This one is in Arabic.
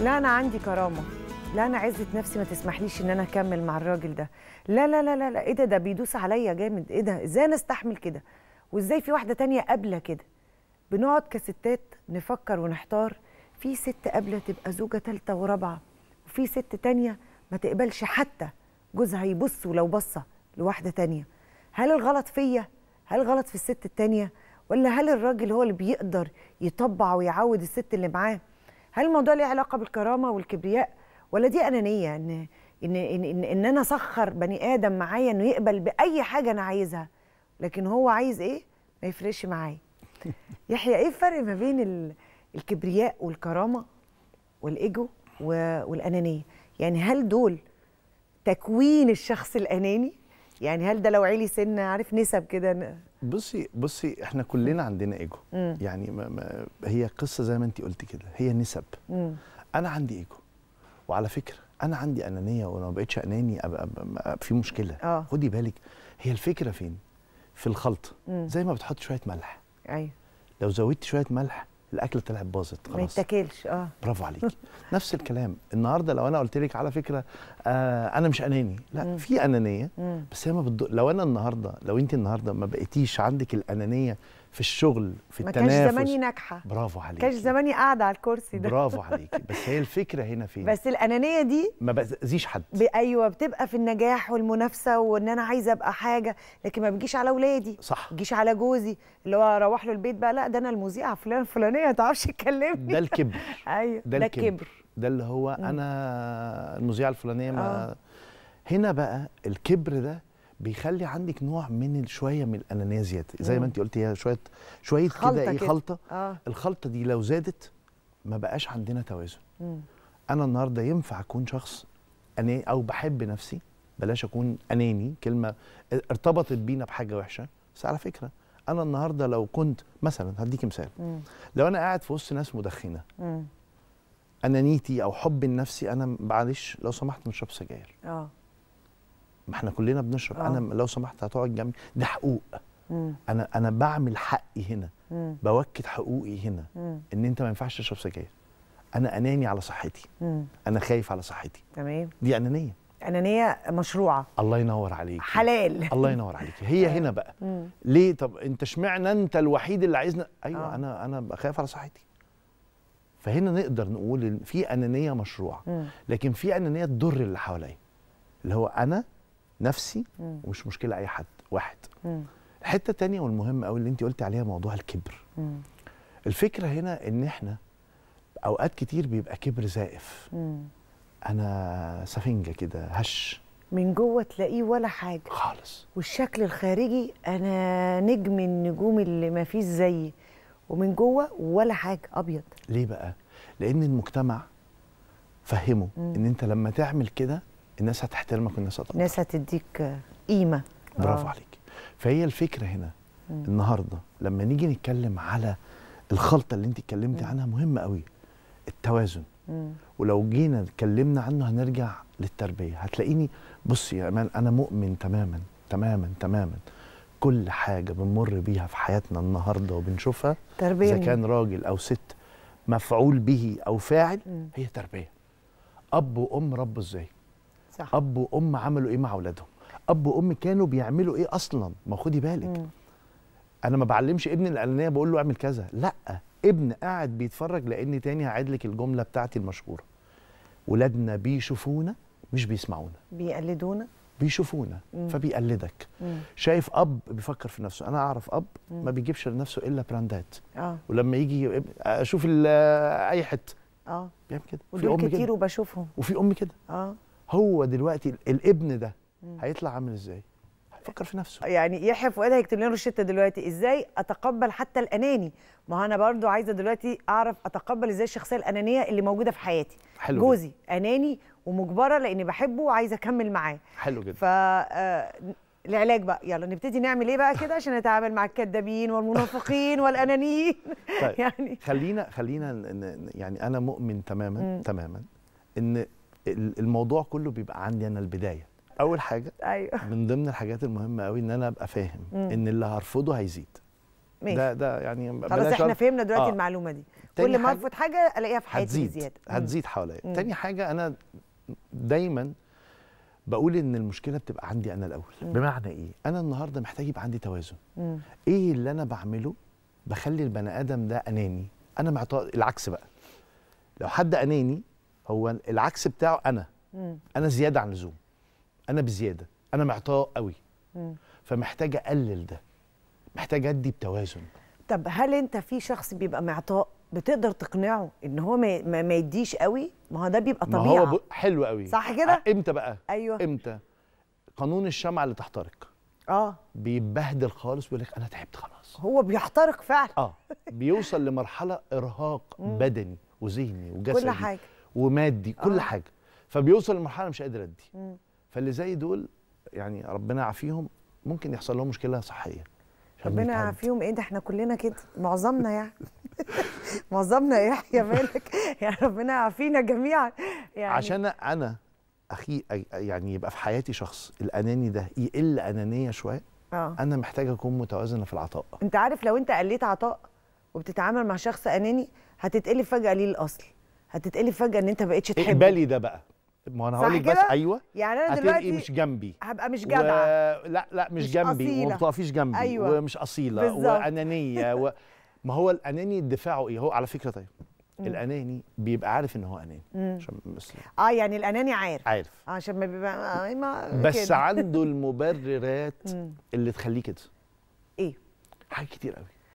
لا انا عندي كرامه لا انا عزه نفسي ما تسمحليش ان انا اكمل مع الراجل ده لا لا لا لا, ايه ده ده بيدوس عليا جامد ايه ده ازاي انا استحمل كده وازاي في واحده تانية قابله كده بنقعد كستات نفكر ونحتار في ست قابله تبقى زوجه ثالثه ورابعه وفي ست تانية ما تقبلش حتى جوزها يبص ولو بصه لواحده تانية هل الغلط فيا هل الغلط في الست التانية ولا هل الراجل هو اللي بيقدر يطبع ويعود الست اللي معاه هل الموضوع له علاقه بالكرامه والكبرياء ولا دي انانيه ان ان ان, إن, إن انا اسخر بني ادم معايا انه يقبل باي حاجه انا عايزها لكن هو عايز ايه ما يفرقش معايا يحيى ايه الفرق ما بين الكبرياء والكرامه والايجو والانانيه يعني هل دول تكوين الشخص الاناني يعني هل ده لو عيلي سن عارف نسب كده بصي بصي احنا كلنا عندنا ايجو مم. يعني ما ما هي قصه زي ما انت قلت كده هي نسب مم. انا عندي ايجو وعلى فكره انا عندي انانيه ولو ما بقتش اناني ابقى, أبقى في مشكله أوه. خدي بالك هي الفكره فين في الخلط مم. زي ما بتحط شويه ملح ايوه لو زودت شويه ملح الاكل طلع باظت خلاص ما يتاكلش اه برافو عليك نفس الكلام النهارده لو انا قلت لك على فكره آه انا مش اناني لا مم. في انانيه مم. بس هي ما بتدق لو انا النهارده لو انت النهارده ما بقيتيش عندك الانانيه في الشغل في ما التنافس ما كانش زماني ناجحه برافو عليك كانش زماني قاعده على الكرسي ده برافو عليك بس هي الفكره هنا فين بس الانانيه دي ما باذيش حد ايوه بتبقى في النجاح والمنافسه وان انا عايزه ابقى حاجه لكن ما بتجيش على اولادي صح ما بتجيش على جوزي اللي هو اروح له البيت بقى لا ده انا المذيعه فلان فلانيه ما تعرفش تكلمني ده الكبر ايوه ده, ده الكبر. الكبر ده اللي هو انا المذيعه الفلانيه ما آه. هنا بقى الكبر ده بيخلي عندك نوع من شويه من الانانيه زياده زي ما انت قلتي هي شويه شويه كده ايه خلطه آه. الخلطه دي لو زادت ما بقاش عندنا توازن مم. انا النهارده ينفع اكون شخص اناني او بحب نفسي بلاش اكون اناني كلمه ارتبطت بينا بحاجه وحشه بس على فكره انا النهارده لو كنت مثلا هديكي مثال مم. لو انا قاعد في وسط ناس مدخنه مم. انانيتي او حب لنفسي انا معلش لو سمحت ما اشربش سجاير اه ما احنا كلنا بنشرب أوه. انا لو سمحت هتقعد جنبي ده حقوق مم. انا انا بعمل حقي هنا مم. بوكد حقوقي هنا مم. ان انت ما ينفعش تشرب سجاير انا اناني على صحتي مم. انا خايف على صحتي تمام دي انانيه انانيه مشروعه الله ينور عليك حلال الله ينور عليك هي هنا بقى مم. ليه طب انت اشمعنى انت الوحيد اللي عايزنا ايوه أوه. انا انا خايف على صحتي فهنا نقدر نقول ان في انانيه مشروعه مم. لكن في انانيه تضر اللي حواليا اللي هو انا نفسي مم. ومش مشكله اي حد واحد مم. الحته الثانيه والمهمه قوي اللي انت قلتي عليها موضوع الكبر مم. الفكره هنا ان احنا اوقات كتير بيبقى كبر زائف مم. انا سفنجه كده هش من جوه تلاقيه ولا حاجه خالص والشكل الخارجي انا نجم النجوم اللي ما فيش زيي ومن جوه ولا حاجه ابيض ليه بقى لان المجتمع فهمه مم. ان انت لما تعمل كده الناس هتحترمك والناس هتقدرك الناس هتديك قيمه برافو آه. عليك فهي الفكره هنا مم. النهارده لما نيجي نتكلم على الخلطه اللي انت اتكلمتي عنها مهمه قوي التوازن مم. ولو جينا اتكلمنا عنه هنرجع للتربيه هتلاقيني بصي يا امان انا مؤمن تماما تماما تماما كل حاجه بنمر بيها في حياتنا النهارده وبنشوفها تربيه اذا كان راجل او ست مفعول به او فاعل مم. هي تربيه اب وام ربوا ازاي صح. اب وام عملوا ايه مع اولادهم اب وام كانوا بيعملوا ايه اصلا ما خدي بالك مم. انا ما بعلمش ابني الاعلانيه بقول له اعمل كذا لا ابن قاعد بيتفرج لان تاني هعيد لك الجمله بتاعتي المشهوره ولادنا بيشوفونا مش بيسمعونا بيقلدونا بيشوفونا مم. فبيقلدك مم. شايف اب بيفكر في نفسه انا اعرف اب مم. ما بيجيبش لنفسه الا براندات آه. ولما يجي اشوف اي حته اه بيعمل كده وفي ام كتير كده. وبشوفهم وفي ام كده اه هو دلوقتي الابن ده هيطلع عامل ازاي فكر في نفسه يعني يحيى فؤاد هيكتب لنا روشته دلوقتي ازاي اتقبل حتى الاناني ما انا برضو عايزه دلوقتي اعرف اتقبل ازاي الشخصيه الانانيه اللي موجوده في حياتي حلو جوزي جدا. اناني ومجبره لاني بحبه وعايزه اكمل معاه حلو جدا ف آه، العلاج بقى يلا نبتدي نعمل ايه بقى كده عشان نتعامل مع الكذابين والمنافقين والانانيين طيب يعني خلينا خلينا يعني انا مؤمن تماما م. تماما ان الموضوع كله بيبقى عندي انا البدايه اول حاجه ايوه من ضمن الحاجات المهمه قوي ان انا ابقى فاهم ان اللي هرفضه هيزيد ماشي ده ده يعني خلاص احنا فهمنا دلوقتي آه. المعلومه دي كل ما ارفض حاجه الاقيها في حياتي هتزيد زياده هتزيد حواليا تاني حاجه انا دايما بقول ان المشكله بتبقى عندي انا الاول مم. بمعنى ايه انا النهارده محتاج يبقى عندي توازن مم. ايه اللي انا بعمله بخلي البني ادم ده اناني انا معطاء العكس بقى لو حد اناني هو العكس بتاعه انا مم. انا زياده عن اللزوم انا بزياده انا معطاء قوي فمحتاج اقلل ده محتاج ادي بتوازن طب هل انت في شخص بيبقى معطاء بتقدر تقنعه ان هو ما, ما يديش قوي ما هو ده بيبقى طبيعي ما هو حلو قوي صح كده امتى بقى ايوه امتى قانون الشمعة اللي تحترق اه بيتبهدل خالص ويقول لك انا تعبت خلاص هو بيحترق فعلا اه بيوصل لمرحله ارهاق بدني وذهني وجسدي كل حاجه ومادي كل آه. حاجه فبيوصل لمرحله مش قادر ادي فاللي زي دول يعني ربنا يعافيهم ممكن يحصل لهم مشكله صحيه ربنا يعافيهم ايه ده احنا كلنا كده معظمنا يعني معظمنا يا يحيى يعني، مالك يعني ربنا يعافينا جميعا يعني عشان انا اخي يعني يبقى في حياتي شخص الاناني ده يقل انانيه شويه آه. انا محتاجه اكون متوازنه في العطاء انت عارف لو انت قليت عطاء وبتتعامل مع شخص اناني هتتقلب فجاه ليه الاصل هتتقلي فجاه ان انت ما بقتش تحبه اقبلي ده بقى ما انا هقول لك بس ايوه يعني انا دلوقتي مش جنبي هبقى مش جدعه و... لا لا مش, مش جنبي أصيلة. وما بتقفيش جنبي أيوة. ومش اصيله بالزبط. وانانيه و... ما هو الاناني دفاعه ايه هو على فكره طيب مم. الاناني بيبقى عارف ان هو اناني عشان بس اه يعني الاناني عارف عارف آه، عشان ما بيبقى آه ما بس عنده المبررات اللي تخليه كده ايه حاجات كتير قوي